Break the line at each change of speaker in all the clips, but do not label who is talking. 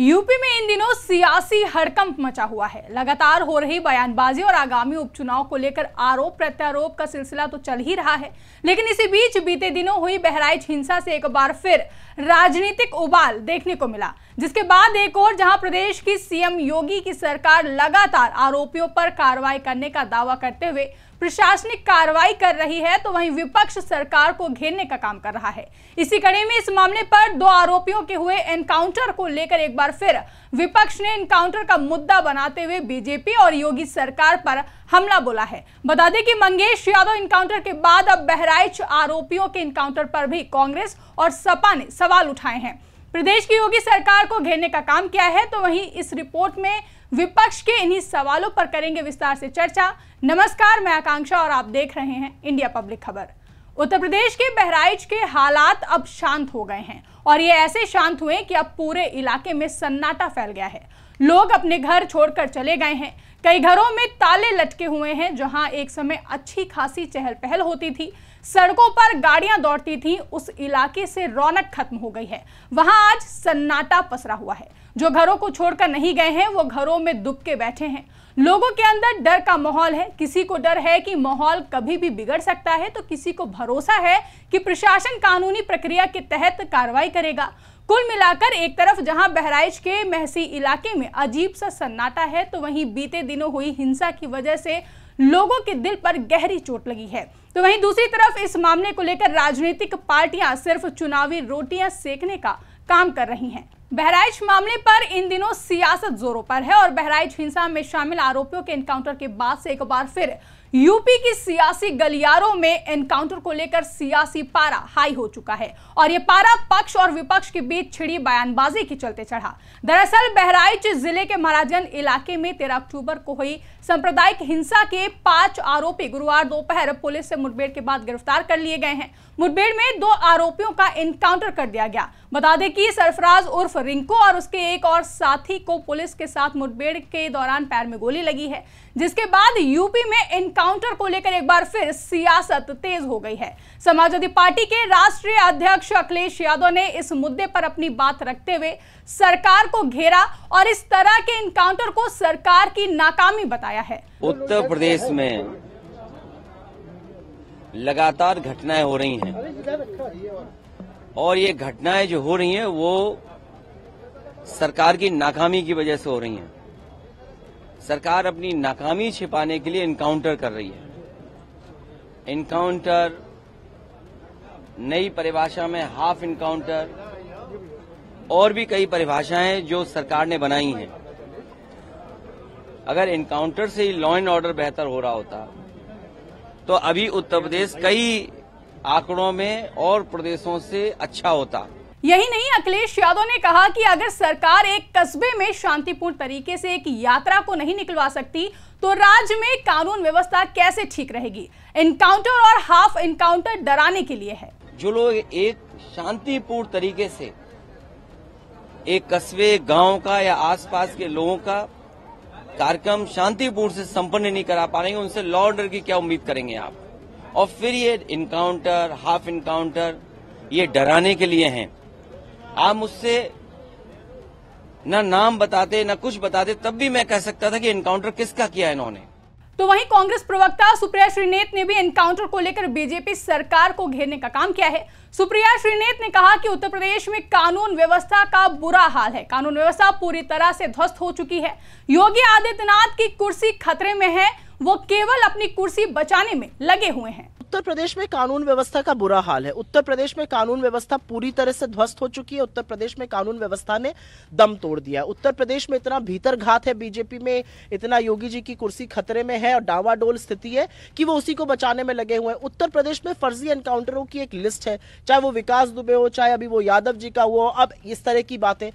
UP में इन दिनों सियासी हड़कंप मचा हुआ है लगातार हो रही बयानबाजी और आगामी उपचुनाव को लेकर आरोप प्रत्यारोप का सिलसिला तो चल ही रहा है लेकिन इसी बीच बीते दिनों हुई बहराइच हिंसा से एक बार फिर राजनीतिक उबाल देखने को मिला जिसके बाद एक और जहां प्रदेश की सीएम योगी की सरकार लगातार आरोपियों पर कार्रवाई करने का दावा करते हुए प्रशासनिक कार्रवाई कर रही है तो वहीं विपक्ष सरकार को घेरने का काम कर रहा है इसी कड़ी में इस मामले पर दो आरोपियों के हुए एनकाउंटर को लेकर एक बार फिर विपक्ष ने एनकाउंटर का मुद्दा बनाते हुए बीजेपी और योगी सरकार पर हमला बोला है बता दें कि मंगेश यादव इनकाउंटर के बाद अब बहराइच आरोपियों के इनकाउंटर पर भी कांग्रेस और सपा ने सवाल उठाए हैं प्रदेश की योगी सरकार को घेरने का काम किया है तो वहीं इस रिपोर्ट में विपक्ष के इन्हीं सवालों पर करेंगे विस्तार से चर्चा नमस्कार मैं आकांक्षा और आप देख रहे हैं इंडिया पब्लिक खबर उत्तर प्रदेश के बहराइच के हालात अब शांत हो गए हैं और ये ऐसे शांत हुए कि अब पूरे इलाके में सन्नाटा फैल गया है लोग अपने घर छोड़कर चले गए हैं कई घरों में ताले लटके हुए हैं जहां एक समय अच्छी खासी चहल पहल होती थी सड़कों पर गाड़ियां दौड़ती थीं उस इलाके से रौनक खत्म हो गई है वहां आज सन्नाटा पसरा हुआ है जो घरों को छोड़कर नहीं गए हैं वो घरों में दुब के बैठे हैं लोगों के अंदर डर का माहौल है किसी को डर है कि माहौल कभी भी बिगड़ सकता है तो किसी को भरोसा है कि प्रशासन कानूनी प्रक्रिया के तहत कार्रवाई करेगा कुल मिलाकर एक तरफ जहां बहराइच के महसी इलाके में अजीब सा सन्नाटा है तो वहीं बीते दिनों हुई हिंसा की वजह से लोगों के दिल पर गहरी चोट लगी है तो वहीं दूसरी तरफ इस मामले को लेकर राजनीतिक पार्टियां सिर्फ चुनावी रोटियां सेकने का काम कर रही हैं बहराइच मामले पर इन दिनों सियासत जोरों पर है और बहराइच हिंसा में शामिल आरोपियों के एनकाउंटर के बाद से एक बार फिर यूपी की सियासी गलियारों में एनकाउंटर को लेकर सियासी पारा हाई हो चुका है और ये पारा पक्ष और विपक्ष के बीच छिड़ी बयानबाजी के चलते चढ़ा दरअसल बहराइच जिले के महाराजन इलाके में तेरह अक्टूबर को हुई सांप्रदायिक हिंसा के पांच आरोपी गुरुवार दोपहर पुलिस से मुठभेड़ के बाद गिरफ्तार कर लिए गए हैं मुठभेड़ में दो आरोपियों का एनकाउंटर कर दिया गया बता दें कि सरफराज उर्फ रिंकू और उसके एक और साथी को पुलिस के साथ मुठभेड़ के दौरान पैर में गोली लगी है जिसके बाद यूपी में एनकाउंटर को लेकर एक बार फिर सियासत तेज हो गई है समाजवादी पार्टी के राष्ट्रीय अध्यक्ष अखिलेश यादव ने इस मुद्दे पर अपनी बात रखते हुए सरकार को घेरा और इस तरह के इनकाउंटर को सरकार की नाकामी बताया है उत्तर प्रदेश में
लगातार घटनाएं हो रही हैं और ये घटनाएं जो हो रही हैं वो सरकार की नाकामी की वजह से हो रही हैं सरकार अपनी नाकामी छिपाने के लिए इनकाउंटर कर रही है इनकाउंटर नई परिभाषा में हाफ इनकाउंटर और भी कई परिभाषाएं जो सरकार ने बनाई हैं अगर इनकाउंटर से ही लॉ एंड ऑर्डर बेहतर हो रहा होता तो अभी उत्तर प्रदेश कई आंकड़ों में और प्रदेशों से अच्छा होता
यही नहीं अखिलेश यादव ने कहा कि अगर सरकार एक कस्बे में शांतिपूर्ण तरीके से एक यात्रा को नहीं निकलवा सकती तो राज्य में कानून व्यवस्था कैसे ठीक रहेगी इनकाउंटर और हाफ इनकाउंटर डराने के लिए है
जो लोग एक शांतिपूर्ण तरीके से एक कस्बे गांव का या आसपास के लोगों का कार्यक्रम शांतिपूर्ण से संपन्न नहीं करा पा रहे उनसे लॉ ऑर्डर की क्या उम्मीद करेंगे आप और फिर ये इनकाउंटर हाफ इनकाउंटर ये डराने के लिए हैं आप मुझसे ना नाम बताते ना कुछ बताते तब भी मैं कह सकता था कि एनकाउंटर किसका किया इन्होंने
तो वहीं कांग्रेस प्रवक्ता सुप्रिया श्रीनेत ने भी एनकाउंटर को लेकर बीजेपी सरकार को घेरने का काम किया है सुप्रिया श्रीनेत ने कहा कि उत्तर प्रदेश में कानून व्यवस्था का बुरा हाल है कानून व्यवस्था पूरी तरह से ध्वस्त हो चुकी है योगी आदित्यनाथ की कुर्सी खतरे में है वो केवल अपनी कुर्सी बचाने में लगे हुए हैं
उत्तर प्रदेश में कानून व्यवस्था का बुरा हाल है उत्तर प्रदेश में कानून व्यवस्था पूरी तरह से ध्वस्त हो चुकी है उत्तर प्रदेश में कानून व्यवस्था ने दम तोड़ दिया उत्तर प्रदेश में इतना भीतर घात है बीजेपी में इतना योगी जी की कुर्सी खतरे में है और डावाडोल स्थिति है कि वो उसी को बचाने में लगे हुए हैं उत्तर प्रदेश में फर्जी एनकाउंटरों की एक लिस्ट है चाहे वो विकास दुबे हो चाहे अभी वो यादव जी का हुआ अब इस तरह की बातें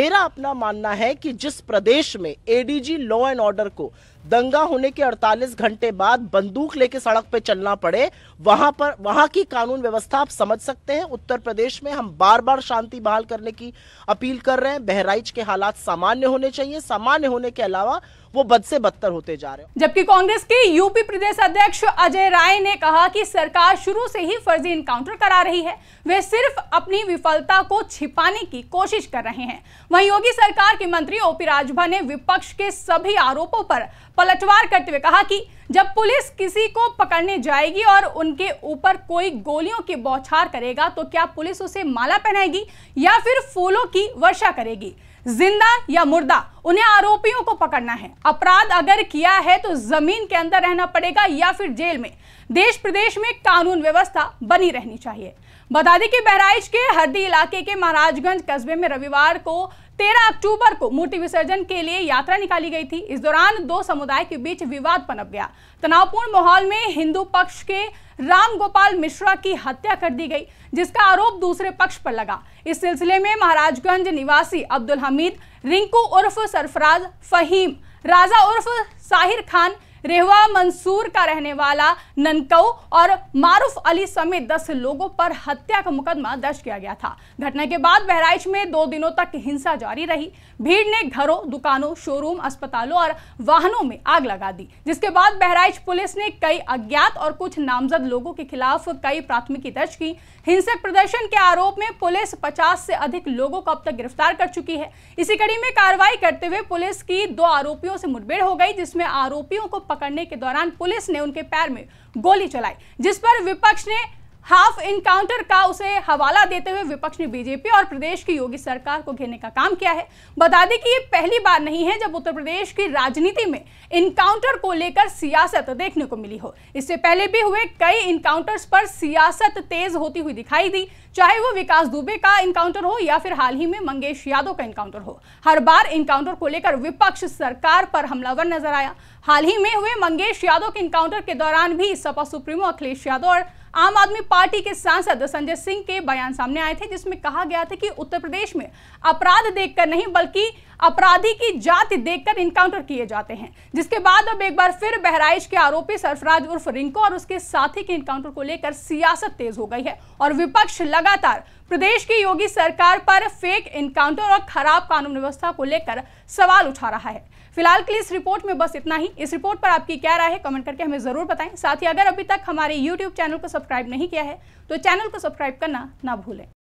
मेरा अपना मानना है कि जिस प्रदेश में एडीजी लॉ एंड ऑर्डर को दंगा होने के 48 घंटे बाद बंदूक लेके सड़क पे चलना पड़े वहां पर वहां की कानून व्यवस्था आप समझ सकते हैं उत्तर प्रदेश में हम बार बार शांति बहाल करने की अपील कर रहे हैं बहराइच के हालात सामान्य होने चाहिए सामान्य होने के अलावा वो बद से बदतर होते जा रहे हैं
जबकि कांग्रेस के यूपी प्रदेश अध्यक्ष अजय राय ने कहा कि सरकार शुरू से ही फर्जी इनकाउंटर करा रही है वे सिर्फ अपनी विफलता को छिपाने की कोशिश कर रहे हैं वही योगी सरकार के मंत्री ओपी राजभा ने विपक्ष के सभी आरोपों पर पलटवार करते हुए कहा कि जब पुलिस किसी को पकड़ने जाएगी और उनके ऊपर कोई गोलियों की बौछार करेगा तो क्या पुलिस उसे माला पहनाएगी या फिर फूलों की वर्षा करेगी जिंदा या मुर्दा उन्हें आरोपियों को पकड़ना है अपराध अगर किया है तो जमीन के अंदर रहना पड़ेगा या फिर जेल में देश प्रदेश में कानून व्यवस्था बनी रहनी चाहिए बता दें कि बहराइच के हरदी इलाके के महाराजगंज कस्बे में रविवार को तेरह अक्टूबर को मूर्ति विसर्जन के लिए यात्रा निकाली गई थी इस दौरान दो समुदाय के बीच विवाद पनप गया तनावपूर्ण माहौल में हिंदू पक्ष के राम गोपाल मिश्रा की हत्या कर दी गई जिसका आरोप दूसरे पक्ष पर लगा इस सिलसिले में महाराजगंज निवासी अब्दुल हमीद रिंकू उर्फ सरफराज फहीम राजा उर्फ साहिर खान रेहवा मंसूर का रहने वाला ननकौ और मारूफ अली समेत दस लोगों पर हत्या का मुकदमा दर्ज किया गया था घटना के बाद बहराइच में दो दिनों तक हिंसा जारी रही भीड़ ने घरों दुकानों शोरूम अस्पतालों और वाहनों में आग लगा दी जिसके बाद बहराइच पुलिस ने कई अज्ञात और कुछ नामजद लोगों के खिलाफ कई प्राथमिकी दर्ज की हिंसक प्रदर्शन के आरोप में पुलिस पचास से अधिक लोगों को अब तक गिरफ्तार कर चुकी है इसी कड़ी में कार्रवाई करते हुए पुलिस की दो आरोपियों से मुठभेड़ हो गई जिसमें आरोपियों को पकड़ने के दौरान पुलिस ने उनके पैर में गोली चलाई जिस पर विपक्ष ने हाफ इनकाउंटर का उसे हवाला देते हुए विपक्ष ने बीजेपी और प्रदेश की योगी सरकार को घेरने का काम किया है बता दें कि ये पहली बार नहीं है जब उत्तर प्रदेश की राजनीति में इनकाउंटर को लेकर सियासत देखने को मिली हो इससे पहले भी हुए कई इनकाउंटर्स पर सियासत तेज होती हुई दिखाई दी चाहे वो विकास दुबे का इनकाउंटर हो या फिर हाल ही में मंगेश यादव का इनकाउंटर हो हर बार इनकाउंटर को लेकर विपक्ष सरकार पर हमलावर नजर आया हाल ही में हुए मंगेश यादव के इनकाउंटर के दौरान भी सपा सुप्रीमो अखिलेश यादव और आम आदमी पार्टी के सांसद संजय सिंह के बयान सामने आए थे जिसमें कहा गया था कि उत्तर प्रदेश में अपराध देखकर नहीं बल्कि अपराधी की जाति देखकर इनकाउंटर किए जाते हैं जिसके बाद अब एक बार फिर बहराइच के आरोपी सरफराज उर्फ रिंको और उसके साथी के इनकाउंटर को लेकर सियासत तेज हो गई है और विपक्ष लगातार प्रदेश की योगी सरकार पर फेक इनकाउंटर और खराब कानून व्यवस्था को लेकर सवाल उठा रहा है फिलहाल के लिए इस रिपोर्ट में बस इतना ही इस रिपोर्ट पर आपकी क्या राय है कमेंट करके हमें ज़रूर बताएं साथ ही अगर अभी तक हमारे यूट्यूब चैनल को सब्सक्राइब नहीं किया है तो चैनल को सब्सक्राइब करना ना भूलें